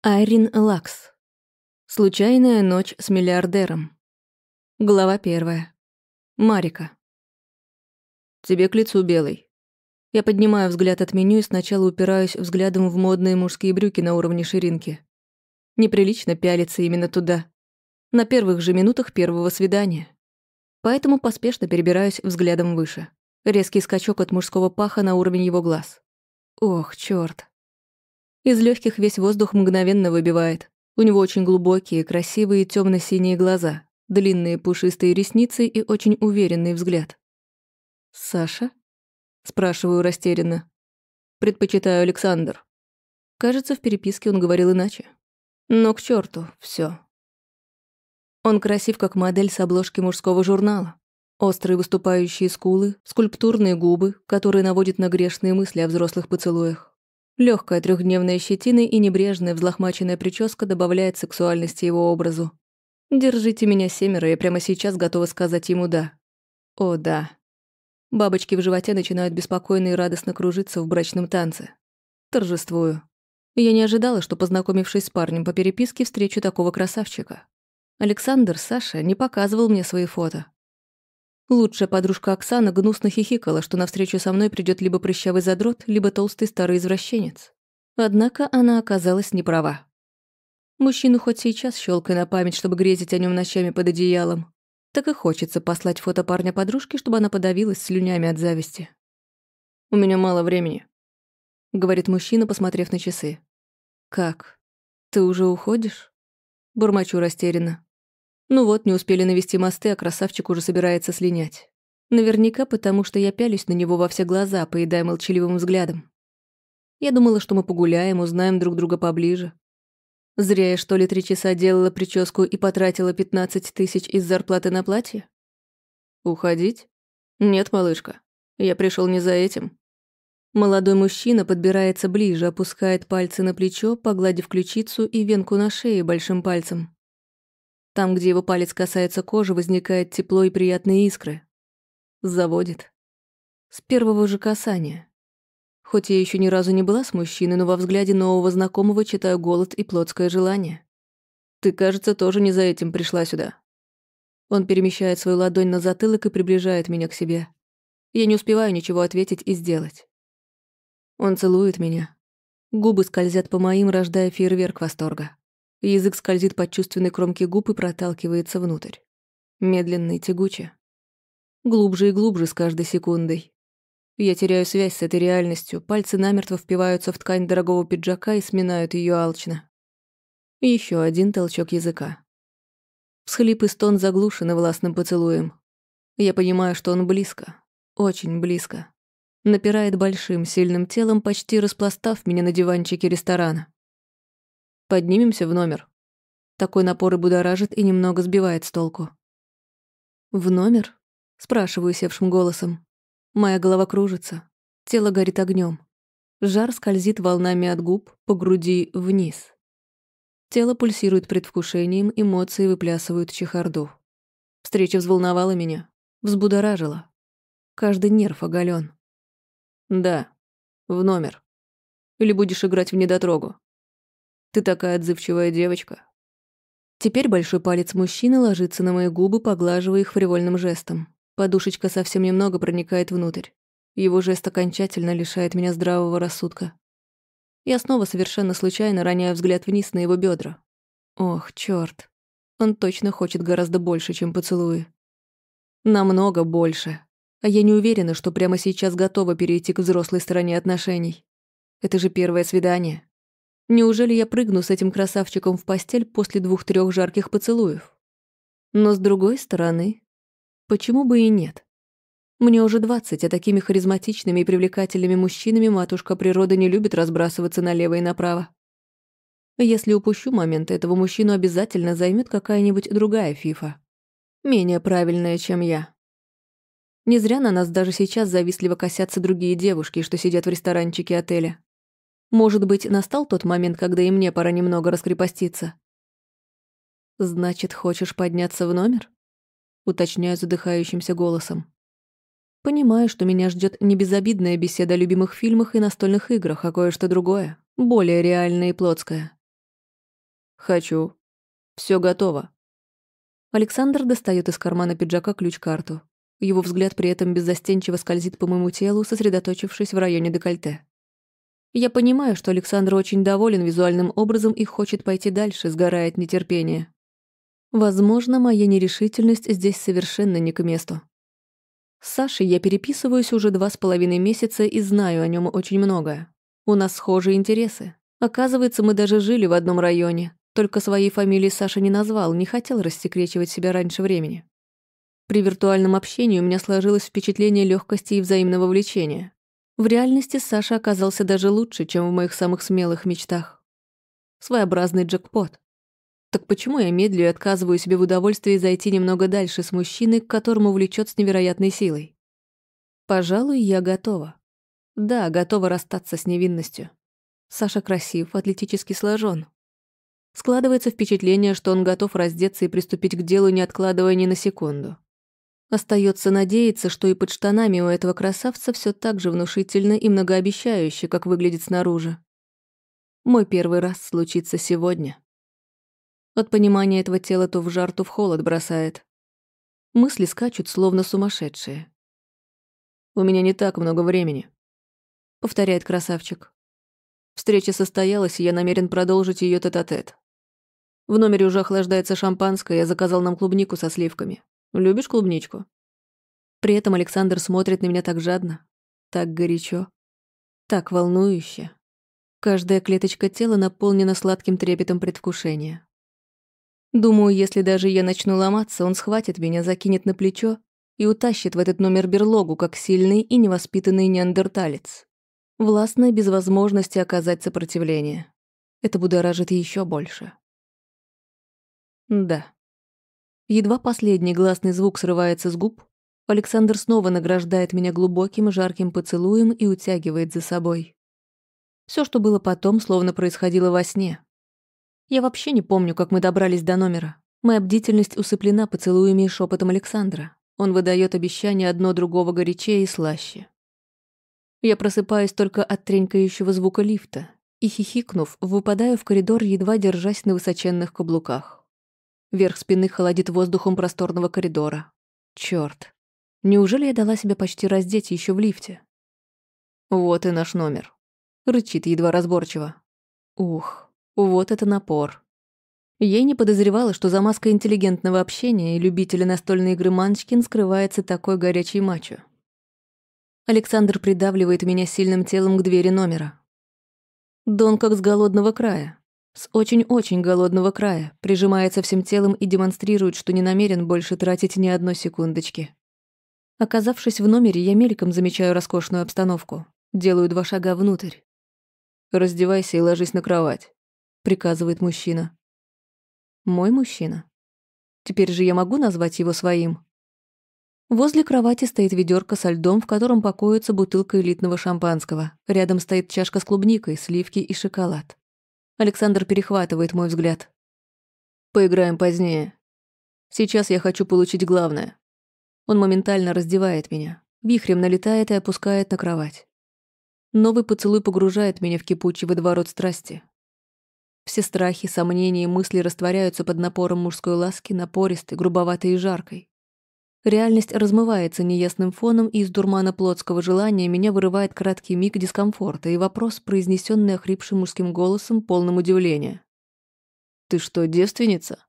Айрин Лакс. Случайная ночь с миллиардером. Глава первая. Марика. Тебе к лицу белый. Я поднимаю взгляд от меню и сначала упираюсь взглядом в модные мужские брюки на уровне ширинки. Неприлично пялиться именно туда. На первых же минутах первого свидания. Поэтому поспешно перебираюсь взглядом выше. Резкий скачок от мужского паха на уровень его глаз. Ох, черт. Из легких весь воздух мгновенно выбивает. У него очень глубокие, красивые темно синие глаза, длинные пушистые ресницы и очень уверенный взгляд. «Саша?» — спрашиваю растерянно. «Предпочитаю Александр». Кажется, в переписке он говорил иначе. Но к черту все. Он красив, как модель с обложки мужского журнала. Острые выступающие скулы, скульптурные губы, которые наводят на грешные мысли о взрослых поцелуях. Легкая трехдневная щетина и небрежная взлохмаченная прическа добавляет сексуальности его образу. «Держите меня семеро, я прямо сейчас готова сказать ему «да». О, да. Бабочки в животе начинают беспокойно и радостно кружиться в брачном танце. Торжествую. Я не ожидала, что, познакомившись с парнем по переписке, встречу такого красавчика. Александр, Саша, не показывал мне свои фото. Лучшая подружка Оксана гнусно хихикала, что навстречу со мной придет либо прыщавый задрот, либо толстый старый извращенец. Однако она оказалась неправа. Мужчину хоть сейчас щелкай на память, чтобы грезить о нем ночами под одеялом. Так и хочется послать фото парня подружке, чтобы она подавилась слюнями от зависти. «У меня мало времени», — говорит мужчина, посмотрев на часы. «Как? Ты уже уходишь?» Бурмачу растерянно. Ну вот, не успели навести мосты, а красавчик уже собирается слинять. Наверняка потому, что я пялюсь на него во все глаза, поедая молчаливым взглядом. Я думала, что мы погуляем, узнаем друг друга поближе. Зря я, что ли, три часа делала прическу и потратила 15 тысяч из зарплаты на платье? Уходить? Нет, малышка, я пришел не за этим. Молодой мужчина подбирается ближе, опускает пальцы на плечо, погладив ключицу и венку на шее большим пальцем. Там, где его палец касается кожи, возникает тепло и приятные искры. Заводит. С первого же касания. Хоть я еще ни разу не была с мужчиной, но во взгляде нового знакомого читаю голод и плотское желание. Ты, кажется, тоже не за этим пришла сюда. Он перемещает свою ладонь на затылок и приближает меня к себе. Я не успеваю ничего ответить и сделать. Он целует меня. Губы скользят по моим, рождая фейерверк восторга. Язык скользит по чувственной кромке губ и проталкивается внутрь. Медленно и тягуче. Глубже и глубже с каждой секундой. Я теряю связь с этой реальностью, пальцы намертво впиваются в ткань дорогого пиджака и сминают ее алчно. Еще один толчок языка. Всхлип и стон заглушены властным поцелуем. Я понимаю, что он близко. Очень близко. Напирает большим, сильным телом, почти распластав меня на диванчике ресторана. Поднимемся в номер. Такой напор и будоражит, и немного сбивает с толку. «В номер?» — спрашиваю севшим голосом. Моя голова кружится, тело горит огнем. Жар скользит волнами от губ по груди вниз. Тело пульсирует предвкушением, эмоции выплясывают чехарду. Встреча взволновала меня, взбудоражила. Каждый нерв оголен. «Да, в номер. Или будешь играть в недотрогу?» Ты такая отзывчивая девочка». Теперь большой палец мужчины ложится на мои губы, поглаживая их фривольным жестом. Подушечка совсем немного проникает внутрь. Его жест окончательно лишает меня здравого рассудка. Я снова совершенно случайно роняю взгляд вниз на его бедра. Ох, черт! Он точно хочет гораздо больше, чем поцелуи. Намного больше. А я не уверена, что прямо сейчас готова перейти к взрослой стороне отношений. Это же первое свидание. Неужели я прыгну с этим красавчиком в постель после двух-трех жарких поцелуев? Но с другой стороны, почему бы и нет? Мне уже двадцать, а такими харизматичными и привлекательными мужчинами матушка природа не любит разбрасываться налево и направо. Если упущу момент, этого мужчину обязательно займет какая-нибудь другая фифа. Менее правильная, чем я. Не зря на нас даже сейчас завистливо косятся другие девушки, что сидят в ресторанчике отеля. Может быть, настал тот момент, когда и мне пора немного раскрепоститься? «Значит, хочешь подняться в номер?» Уточняю задыхающимся голосом. Понимаю, что меня ждет не безобидная беседа о любимых фильмах и настольных играх, а кое-что другое, более реальное и плотское. «Хочу. Все готово». Александр достает из кармана пиджака ключ-карту. Его взгляд при этом беззастенчиво скользит по моему телу, сосредоточившись в районе декольте. Я понимаю, что Александр очень доволен визуальным образом и хочет пойти дальше, сгорает нетерпение. Возможно, моя нерешительность здесь совершенно не к месту. С Сашей я переписываюсь уже два с половиной месяца и знаю о нем очень многое. У нас схожие интересы. Оказывается, мы даже жили в одном районе. Только своей фамилии Саша не назвал, не хотел рассекречивать себя раньше времени. При виртуальном общении у меня сложилось впечатление легкости и взаимного влечения. В реальности Саша оказался даже лучше, чем в моих самых смелых мечтах. Своеобразный джекпот. Так почему я медлю и отказываю себе в удовольствии зайти немного дальше с мужчиной, к которому влечет с невероятной силой? Пожалуй, я готова. Да, готова расстаться с невинностью. Саша красив, атлетически сложен. Складывается впечатление, что он готов раздеться и приступить к делу, не откладывая ни на секунду. Остается надеяться, что и под штанами у этого красавца все так же внушительно и многообещающе, как выглядит снаружи. Мой первый раз случится сегодня. От понимания этого тела то в жар, то в холод бросает. Мысли скачут, словно сумасшедшие. «У меня не так много времени», — повторяет красавчик. Встреча состоялась, и я намерен продолжить ее тет-а-тет. В номере уже охлаждается шампанское, я заказал нам клубнику со сливками. Любишь клубничку?» При этом Александр смотрит на меня так жадно, так горячо, так волнующе. Каждая клеточка тела наполнена сладким трепетом предвкушения. Думаю, если даже я начну ломаться, он схватит меня, закинет на плечо и утащит в этот номер берлогу, как сильный и невоспитанный неандерталец. Властная без возможности оказать сопротивление. Это будоражит еще больше. Да. Едва последний гласный звук срывается с губ, Александр снова награждает меня глубоким жарким поцелуем и утягивает за собой. Все, что было потом, словно происходило во сне. Я вообще не помню, как мы добрались до номера. Моя бдительность усыплена поцелуями и шепотом Александра. Он выдает обещание одно другого горячее и слаще. Я просыпаюсь только от тренькающего звука лифта и, хихикнув, выпадаю в коридор, едва держась на высоченных каблуках. Верх спины холодит воздухом просторного коридора. Черт, Неужели я дала себя почти раздеть еще в лифте? Вот и наш номер. Рычит едва разборчиво. Ух, вот это напор. Ей не подозревала, что за маской интеллигентного общения и любителя настольной игры Манчкин скрывается такой горячий мачо. Александр придавливает меня сильным телом к двери номера. Дон как с голодного края. С очень-очень голодного края, прижимается всем телом и демонстрирует, что не намерен больше тратить ни одной секундочки. Оказавшись в номере, я мельком замечаю роскошную обстановку. Делаю два шага внутрь. «Раздевайся и ложись на кровать», — приказывает мужчина. «Мой мужчина. Теперь же я могу назвать его своим?» Возле кровати стоит ведерко со льдом, в котором покоится бутылка элитного шампанского. Рядом стоит чашка с клубникой, сливки и шоколад. Александр перехватывает мой взгляд. «Поиграем позднее. Сейчас я хочу получить главное». Он моментально раздевает меня, вихрем налетает и опускает на кровать. Новый поцелуй погружает меня в кипучий водоворот страсти. Все страхи, сомнения и мысли растворяются под напором мужской ласки, напористой, грубоватой и жаркой. Реальность размывается неясным фоном, и из дурмана плотского желания меня вырывает краткий миг дискомфорта и вопрос, произнесенный охрипшим мужским голосом, полным удивления. «Ты что, девственница?»